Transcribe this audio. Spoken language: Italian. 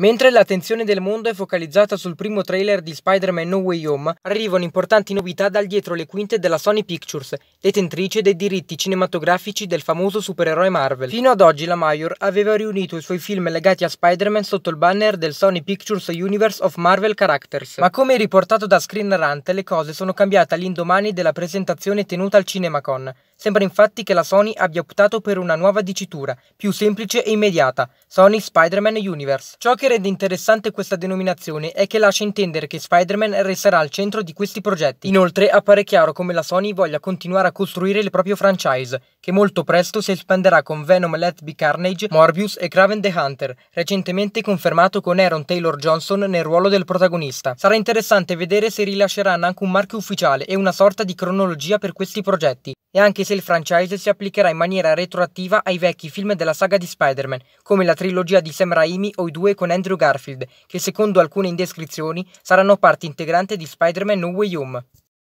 Mentre l'attenzione del mondo è focalizzata sul primo trailer di Spider-Man No Way Home, arrivano importanti novità dal dietro le quinte della Sony Pictures, detentrice dei diritti cinematografici del famoso supereroe Marvel. Fino ad oggi la Major aveva riunito i suoi film legati a Spider-Man sotto il banner del Sony Pictures Universe of Marvel Characters. Ma come riportato da Screen Rant, le cose sono cambiate all'indomani della presentazione tenuta al CinemaCon. Sembra infatti che la Sony abbia optato per una nuova dicitura, più semplice e immediata, Sony Spider-Man Universe. Ciò che rende interessante questa denominazione è che lascia intendere che Spider-Man resterà al centro di questi progetti. Inoltre appare chiaro come la Sony voglia continuare a costruire il proprio franchise, che molto presto si espanderà con Venom Let Be Carnage, Morbius e Craven the Hunter, recentemente confermato con Aaron Taylor Johnson nel ruolo del protagonista. Sarà interessante vedere se rilasceranno anche un marchio ufficiale e una sorta di cronologia per questi progetti e anche se il franchise si applicherà in maniera retroattiva ai vecchi film della saga di Spider-Man, come la trilogia di Sam Raimi o i due con Andrew Garfield, che secondo alcune indescrizioni saranno parte integrante di Spider-Man No Way Home.